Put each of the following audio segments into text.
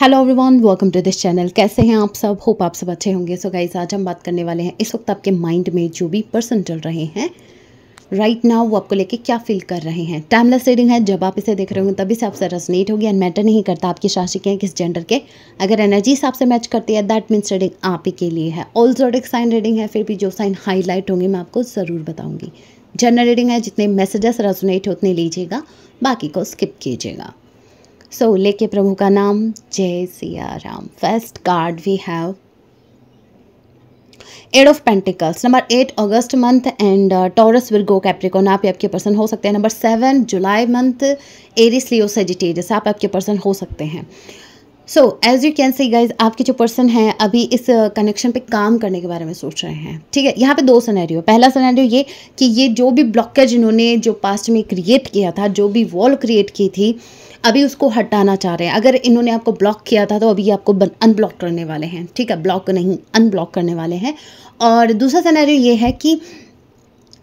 Hello everyone welcome to this channel कैसे हैं आप सब होप आप सब अच्छे होंगे सो so गाइज आज हम बात करने वाले हैं इस वक्त आपके माइंड में जो भी पर्सन चल रहे हैं राइट right नाउ वो आपको लेके क्या फील कर रहे हैं टाइमलेस रीडिंग है जब आप इसे देख रहे होंगे तभी से आपसे रेसनेट होगी एंड मैटर नहीं करता आपकी राशि के हैं किस जेंडर के अगर एनर्जी हिसाब से मैच करती है दैट मीन्स रीडिंग आप ही के लिए है ऑल्सो एक साइन रीडिंग है फिर भी जो साइन हाईलाइट होंगे मैं आपको ज़रूर बताऊँगी जनरल रीडिंग है जितने मैसेजेस रेसोनेट हो उतने लीजिएगा बाकी को स्किप कीजिएगा सो so, लेके प्रभु का नाम जय सिया राम first card we have eight of pentacles number eight August month and Taurus will go Capricorn आप आपके पर्सन हो सकते हैं number seven July month Aries Leo Sagittarius आप आपके पर्सन हो सकते हैं so as you can see guys आपके जो पर्सन हैं अभी इस कनेक्शन uh, पे काम करने के बारे में सोच रहे हैं ठीक है यहाँ पे दो सनेरियो पहला सनेरियो ये कि ये जो भी ब्लॉकेज इन्होंने जो पास्ट में क्रिएट किया था जो भी वॉल क्रिएट की थी अभी उसको हटाना चाह रहे हैं अगर इन्होंने आपको ब्लॉक किया था तो अभी ये आपको अनब्लॉक करने वाले हैं ठीक है ब्लॉक नहीं अनब्लॉक करने वाले हैं और दूसरा सैनारी ये है कि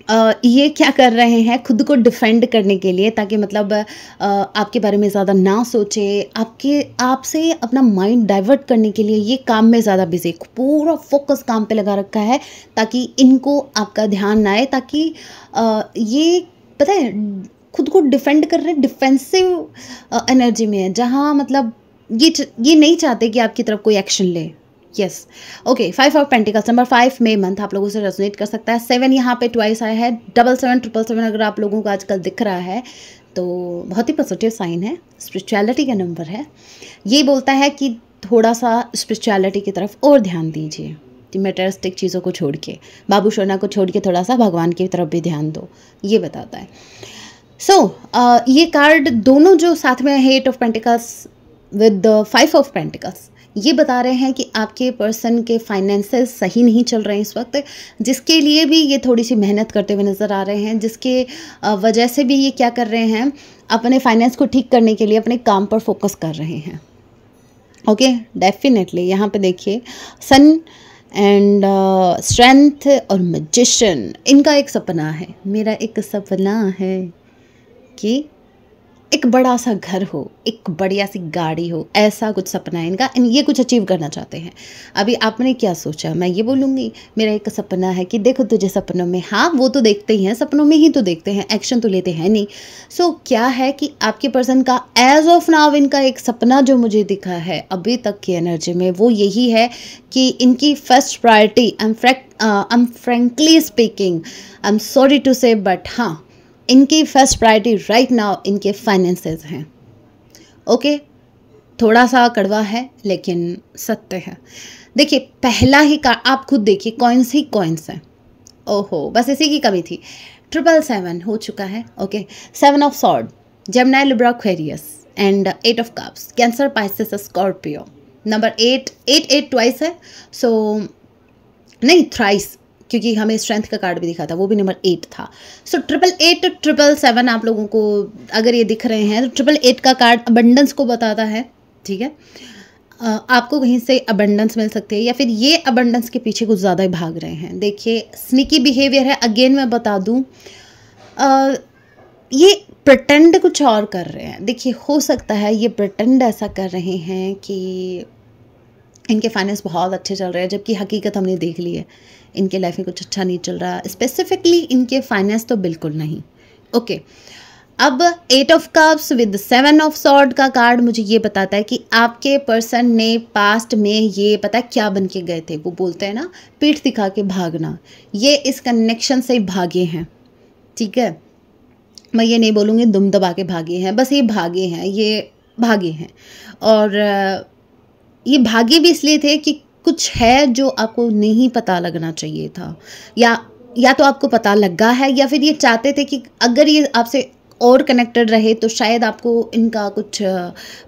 आ, ये क्या कर रहे हैं खुद को डिफेंड करने के लिए ताकि मतलब आ, आपके बारे में ज़्यादा ना सोचे आपके आपसे अपना माइंड डाइवर्ट करने के लिए ये काम में ज़्यादा बिजी पूरा फोकस काम पे लगा रखा है ताकि इनको आपका ध्यान ना आए ताकि आ, ये पता है खुद को डिफेंड कर रहे डिफेंसिव एनर्जी में है जहाँ मतलब ये ये नहीं चाहते कि आपकी तरफ कोई एक्शन ले yes okay five of pentacles number five May month आप लोगों से रेजोनेट कर सकता है सेवन यहाँ पे ट्वाइस आया है डबल सेवन ट्रिपल सेवन अगर आप लोगों को आजकल दिख रहा है तो बहुत ही पॉजिटिव साइन है स्पिरिचुअलिटी का नंबर है ये बोलता है कि थोड़ा सा स्पिरिचुअलिटी की तरफ और ध्यान दीजिए मेटरिस्टिक चीज़ों को छोड़ के बाबू सोना को छोड़ के थोड़ा सा भगवान की तरफ भी ध्यान दो ये बताता है सो so, uh, ये कार्ड दोनों जो साथ में है eight of pentacles with five of pentacles ये बता रहे हैं कि आपके पर्सन के फाइनेंसेस सही नहीं चल रहे हैं इस वक्त जिसके लिए भी ये थोड़ी सी मेहनत करते हुए नज़र आ रहे हैं जिसके uh, वजह से भी ये क्या कर रहे हैं अपने फाइनेंस को ठीक करने के लिए अपने काम पर फोकस कर रहे हैं ओके डेफिनेटली यहाँ पे देखिए सन एंड स्ट्रेंथ और मजिशन इनका एक सपना है मेरा एक सपना है कि एक बड़ा सा घर हो एक बढ़िया सी गाड़ी हो ऐसा कुछ सपना है इनका एंड ये कुछ अचीव करना चाहते हैं अभी आपने क्या सोचा मैं ये बोलूँगी मेरा एक सपना है कि देखो तुझे सपनों में हाँ वो तो देखते ही हैं सपनों में ही तो देखते हैं एक्शन तो लेते हैं नहीं सो so, क्या है कि आपके पर्सन का एज ऑफ नाव इनका एक सपना जो मुझे दिखा है अभी तक की एनर्जी में वो यही है कि इनकी first priority I am frank I am frankly speaking I am sorry to say but हाँ इनकी फर्स्ट प्रायोरिटी राइट नाउ इनके फाइनेंसेस हैं ओके थोड़ा सा कड़वा है लेकिन सत्य है देखिए पहला ही का आप खुद देखिए कॉइन्स ही कॉइन्स हैं ओहो बस इसी की कमी थी ट्रिपल सेवन हो चुका है okay seven of sword Gemini Libra Aquarius and eight of cups Cancer Pisces Scorpio number eight eight eight twice है सो so, नहीं थ्राइस क्योंकि हमें स्ट्रेंथ का कार्ड भी दिखा था वो भी नंबर एट था so triple eight triple seven आप लोगों को अगर ये दिख रहे हैं तो ट्रिपल एट का कार्ड अबंडेंस को बताता है ठीक है आपको कहीं से अबंडेंस मिल सकती है या फिर ये अबंडेंस के पीछे कुछ ज़्यादा ही भाग रहे हैं देखिए स्निकी बिहेवियर है अगेन मैं बता दूँ ये प्रटेंड कुछ और कर रहे हैं देखिए हो सकता है ये प्रटेंड ऐसा कर रहे हैं कि इनके फाइनेंस बहुत अच्छे चल रहे हैं जबकि हकीकत हमने देख ली है इनके लाइफ में कुछ अच्छा नहीं चल रहा स्पेसिफिकली इनके फाइनेंस तो बिल्कुल नहीं ओके okay. अब eight of cups with seven of sword का कार्ड मुझे ये बताता है कि आपके पर्सन ने पास्ट में ये पता है क्या बन के गए थे वो बोलते हैं ना पीठ दिखा के भागना ये इस कनेक्शन से भागे हैं ठीक है मैं ये नहीं बोलूँगी दुम दबा के भागे हैं बस ये भागे हैं ये भागे हैं और ये भाग्य भी इसलिए थे कि कुछ है जो आपको नहीं पता लगना चाहिए था या या तो आपको पता लगा है या फिर ये चाहते थे कि अगर ये आपसे और कनेक्टेड रहे तो शायद आपको इनका कुछ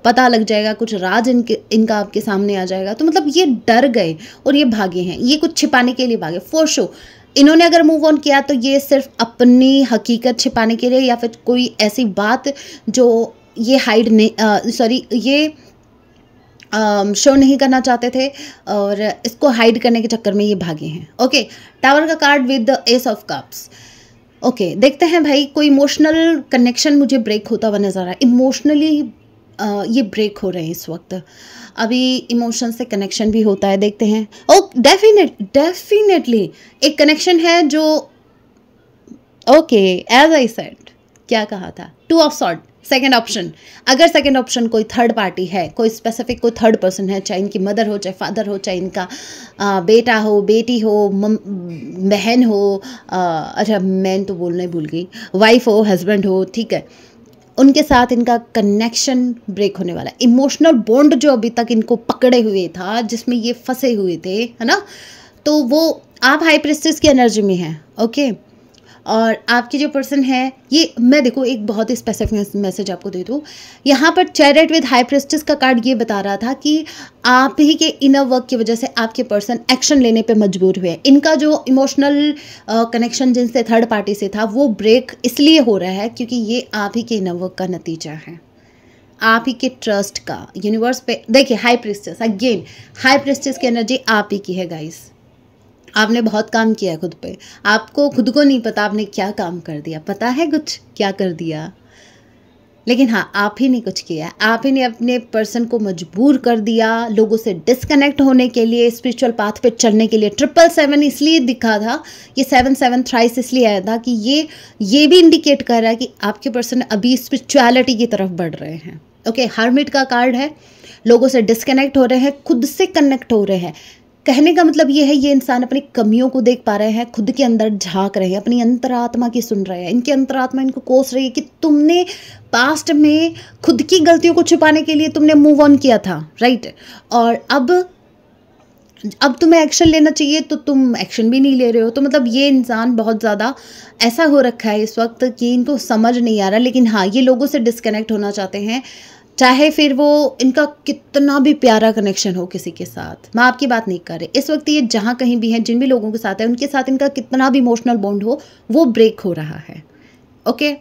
पता लग जाएगा कुछ राज इनके इनका आपके सामने आ जाएगा तो मतलब ये डर गए और ये भागे हैं ये कुछ छिपाने के लिए भागे फॉर शो इन्होंने अगर मूव ऑन किया तो ये सिर्फ अपनी हकीकत छिपाने के लिए या फिर कोई ऐसी बात जो ये हाइड नहीं सॉरी ये शो um, नहीं करना चाहते थे और इसको हाइड करने के चक्कर में ये भागे हैं ओके टावर का card with the ace of cups okay देखते हैं भाई कोई इमोशनल कनेक्शन मुझे ब्रेक होता हुआ नज़र आ रहा है इमोशनली uh, ये ब्रेक हो रहे हैं इस वक्त अभी इमोशन से कनेक्शन भी होता है देखते हैं ओ डेफिनेट डेफिनेटली एक कनेक्शन है जो ओके एज आई सेट क्या कहा था two of sword second option अगर सेकेंड ऑप्शन कोई थर्ड पार्टी है कोई स्पेसिफिक कोई थर्ड पर्सन है चाहे इनकी मदर हो चाहे फादर हो चाहे इनका आ, बेटा हो बेटी हो बहन हो आ, अच्छा मैन तो बोलना ही भूल गई वाइफ हो हस्बैंड हो ठीक है उनके साथ इनका कनेक्शन ब्रेक होने वाला है इमोशनल बॉन्ड जो अभी तक इनको पकड़े हुए था जिसमें ये फंसे हुए थे है ना तो वो आप हाई प्रेस्टिस की एनर्जी में हैं ओके okay? और आपके जो पर्सन है ये मैं देखो एक बहुत ही स्पेसिफिक मैसेज आपको दे दूँ यहाँ पर चैरेट विद हाई प्रेस्टिस का कार्ड ये बता रहा था कि आप ही के इनर वर्क की वजह से आपके पर्सन एक्शन लेने पे मजबूर हुए इनका जो इमोशनल कनेक्शन जिनसे थर्ड पार्टी से था वो ब्रेक इसलिए हो रहा है क्योंकि ये आप ही के इनर वर्क का नतीजा है आप ही के ट्रस्ट का यूनिवर्स पे देखिए high priestess again high priestess की एनर्जी आप ही की है गाइस आपने बहुत काम किया है खुद पे आपको खुद को नहीं पता आपने क्या काम कर दिया पता है कुछ क्या कर दिया लेकिन हाँ आप ही ने कुछ किया आप ही ने अपने पर्सन को मजबूर कर दिया लोगों से डिसकनेक्ट होने के लिए स्पिरिचुअल पाथ पे चलने के लिए ट्रिपल सेवन इसलिए दिखा था ये सेवन सेवन थ्राइस इसलिए आया था कि ये ये भी इंडिकेट कर रहा है कि आपके पर्सन अभी स्पिरिचुअलिटी की तरफ बढ़ रहे हैं ओके okay, हार्मिट का कार्ड है लोगों से डिस्कनेक्ट हो रहे हैं खुद से कनेक्ट हो रहे हैं कहने का मतलब ये है ये इंसान अपनी कमियों को देख पा रहे हैं खुद के अंदर झांक रहे हैं अपनी अंतरात्मा की सुन रहे हैं इनकी अंतरात्मा इनको कोस रही है कि तुमने पास्ट में खुद की गलतियों को छुपाने के लिए तुमने मूव ऑन किया था राइट और अब अब तुम्हें एक्शन लेना चाहिए तो तुम एक्शन भी नहीं ले रहे हो तो मतलब ये इंसान बहुत ज़्यादा ऐसा हो रखा है इस वक्त कि इनको समझ नहीं आ रहा लेकिन हाँ ये लोगों से डिस्कनेक्ट होना चाहते हैं चाहे फिर वो इनका कितना भी प्यारा कनेक्शन हो किसी के साथ मैं आपकी बात नहीं कर रही इस वक्त ये जहाँ कहीं भी हैं जिन भी लोगों के साथ है उनके साथ इनका कितना भी इमोशनल बॉन्ड हो वो ब्रेक हो रहा है okay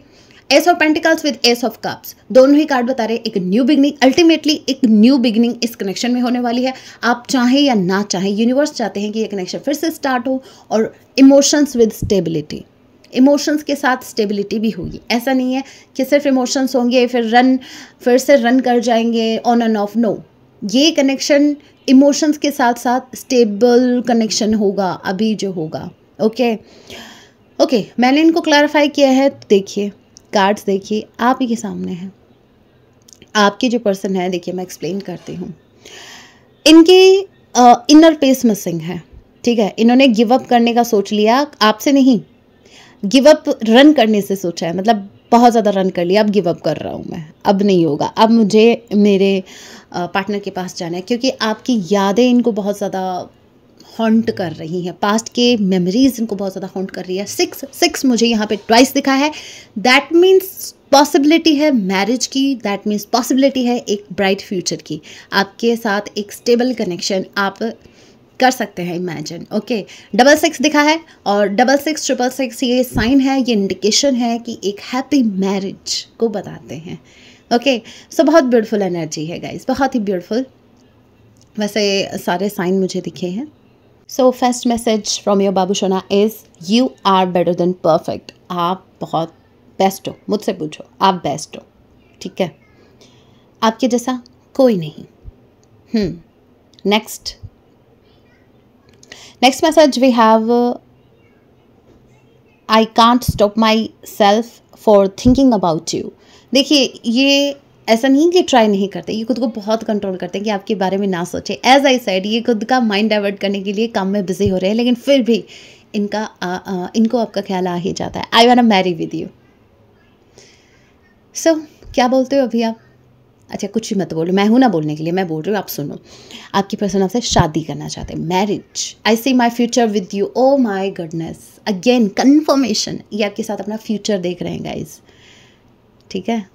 ace of pentacles with ace of cups दोनों ही कार्ड बता रहे हैं एक न्यू बिगनिंग अल्टीमेटली एक न्यू बिगनिंग इस कनेक्शन में होने वाली है आप चाहें या ना चाहें यूनिवर्स चाहते हैं कि ये कनेक्शन फिर से स्टार्ट हो और इमोशंस विद स्टेबिलिटी इमोशंस के साथ स्टेबिलिटी भी होगी ऐसा नहीं है कि सिर्फ इमोशंस होंगे फिर रन फिर से रन कर जाएंगे ऑन एंड ऑफ नो ये कनेक्शन इमोशंस के साथ साथ स्टेबल कनेक्शन होगा अभी जो होगा ओके ओके मैंने इनको क्लैरिफाई किया है तो देखिए कार्ड्स देखिए आप ही के सामने हैं आपके जो पर्सन है देखिए मैं एक्सप्लेन करती हूँ इनकी इनर पेस मिसिंग है ठीक है इन्होंने गिव अप करने का सोच लिया आपसे नहीं गिव अप रन करने से सोचा है मतलब बहुत ज़्यादा रन कर लिया अब गिव अप कर रहा हूँ मैं अब नहीं होगा अब मुझे मेरे पार्टनर के पास जाना है क्योंकि आपकी यादें इनको बहुत ज़्यादा हॉन्ट कर रही हैं पास्ट के मेमोरीज इनको बहुत ज़्यादा हॉन्ट कर रही है सिक्स सिक्स मुझे यहाँ पे ट्वाइस दिखा है दैट मीन्स पॉसिबिलिटी है मैरिज की दैट मीन्स पॉसिबिलिटी है एक ब्राइट फ्यूचर की आपके साथ एक स्टेबल कनेक्शन आप कर सकते हैं इमेजिन ओके डबल सिक्स दिखा है और डबल सिक्स ट्रिपल सिक्स ये साइन है ये इंडिकेशन है कि एक हैप्पी मैरिज को बताते हैं ओके okay, सो so बहुत ब्यूटीफुल एनर्जी है गाइज बहुत ही ब्यूटीफुल वैसे सारे साइन मुझे दिखे हैं so first message from your बाबू शोना is you are better than perfect आप बहुत बेस्ट हो मुझसे पूछो आप बेस्ट हो ठीक है आपके जैसा कोई नहीं next hmm, next message we have I can't stop myself for thinking about you देखिए ये ऐसा नहीं कि ट्राई नहीं करते ये खुद को बहुत कंट्रोल करते हैं कि आपके बारे में ना सोचें एज आई साइड ये खुद का माइंड डाइवर्ट करने के लिए काम में बिजी हो रहे हैं लेकिन फिर भी इनका आ, आ, इनको आपका ख्याल आ ही जाता है I wanna marry with you so क्या बोलते हो अभी आप अच्छा कुछ भी मत बोलो मैं हूँ ना बोलने के लिए मैं बोल रही हूँ आप सुनो आपकी पर्सन आपसे शादी करना चाहते हैं marriage I see my future with you oh my goodness again confirmation ये आपके साथ अपना फ्यूचर देख रहे हैं गाइज ठीक है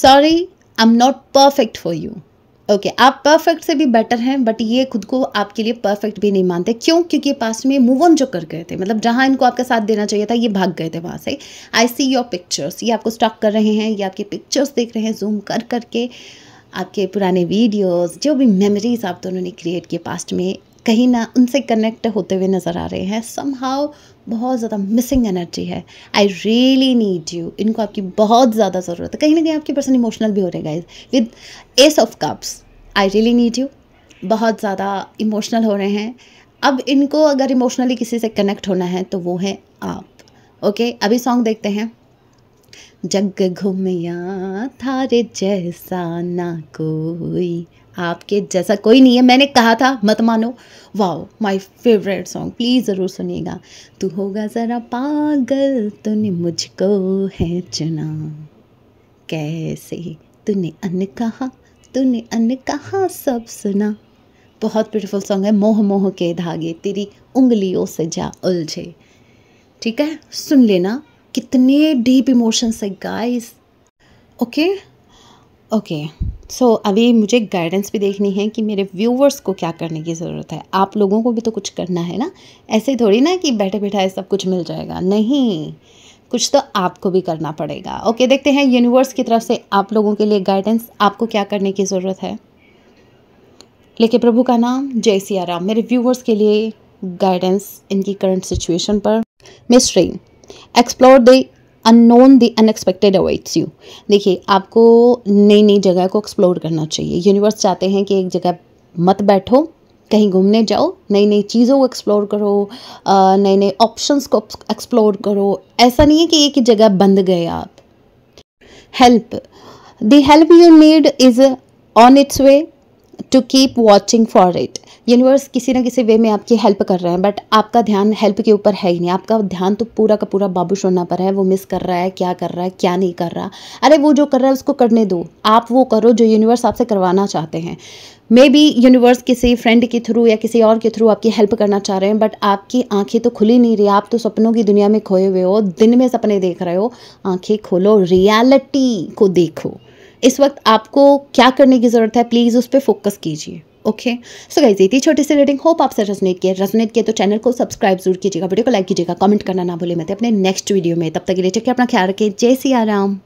sorry I am not perfect for you okay okay, आप परफेक्ट से भी बेटर हैं बट ये खुद को आपके लिए परफेक्ट भी नहीं मानते क्यों क्योंकि पास्ट में मूव ऑन जो कर गए थे मतलब जहाँ इनको आपका साथ देना चाहिए था ये भाग गए थे वहाँ से आई सी योर पिक्चर्स ये आपको स्टॉक कर रहे हैं ये आपके पिक्चर्स देख रहे हैं जूम कर करके आपके पुराने वीडियोस जो भी मेमोरीज आप दोनों ने क्रिएट किए पास्ट में कहीं ना उनसे कनेक्ट होते हुए नज़र आ रहे हैं सम हाउ बहुत ज़्यादा मिसिंग एनर्जी है आई रियली नीड यू इनको आपकी बहुत ज़्यादा ज़रूरत है कहीं ना कहीं आपकी पर्सन इमोशनल भी हो रहे guys with ace of cups I really need you बहुत ज़्यादा इमोशनल हो रहे हैं अब इनको अगर इमोशनली किसी से कनेक्ट होना है तो वो है आप ओके अभी सॉन्ग देखते हैं जग घूमया थारे जैसा ना कोई आपके जैसा कोई नहीं है मैंने कहा था मत मानो wow my favourite song please ज़रूर सुनिएगा तू होगा ज़रा पागल तूने मुझको है चुना कैसे तूने अन कहा तूने अन कहा सब सुना बहुत ब्यूटीफुल सॉन्ग है मोह मोह के धागे तेरी उंगलियों से जा उलझे ठीक है सुन लेना कितने डीप इमोशंस है guys okay okay so so, अभी मुझे गाइडेंस भी देखनी है कि मेरे व्यूवर्स को क्या करने की ज़रूरत है आप लोगों को भी तो कुछ करना है ना ऐसे थोड़ी ना कि बैठे बैठाए सब कुछ मिल जाएगा नहीं कुछ तो आपको भी करना पड़ेगा ओके okay, देखते हैं यूनिवर्स की तरफ से आप लोगों के लिए गाइडेंस आपको क्या करने की ज़रूरत है लेके प्रभु का नाम जय सिया राम मेरे व्यूवर्स के लिए गाइडेंस इनकी करंट सिचुएशन पर miss explore the unknown the unexpected awaits you देखिए आपको नई नई जगह को एक्सप्लोर करना चाहिए यूनिवर्स चाहते हैं कि एक जगह मत बैठो कहीं घूमने जाओ नई नई चीज़ों को एक्सप्लोर करो नए नए ऑप्शंस को एक्सप्लोर करो ऐसा नहीं है कि एक ही जगह बंद गए आप help the help you need is on its way to keep watching for it universe किसी ना किसी वे में आपकी हेल्प कर रहे हैं बट आपका ध्यान हेल्प के ऊपर है ही नहीं आपका ध्यान तो पूरा का पूरा बाबू सोना पर है वो मिस कर रहा है क्या कर रहा है क्या नहीं कर रहा अरे वो जो कर रहा है उसको करने दो आप वो करो जो यूनिवर्स आपसे करवाना चाहते हैं मे बी यूनिवर्स किसी फ्रेंड के थ्रू या किसी और के थ्रू आपकी हेल्प करना चाह रहे हैं बट आपकी आंखें तो खुली नहीं रही आप तो सपनों की दुनिया में खोए हुए हो दिन में सपने देख रहे हो आंखें खोलो रियलिटी को देखो इस वक्त आपको क्या करने की ज़रूरत है प्लीज़ उस पर फोकस कीजिए ओके सो गाइज इतनी छोटी सी रीडिंग होप आपसे रजनीत किया रजनीत किया तो चैनल को सब्सक्राइब जरूर कीजिएगा वीडियो को लाइक कीजिएगा कमेंट करना ना भूले मैं अपने नेक्स्ट वीडियो में तब तक के लिए चेक अपना ख्याल रखें जय सिया राम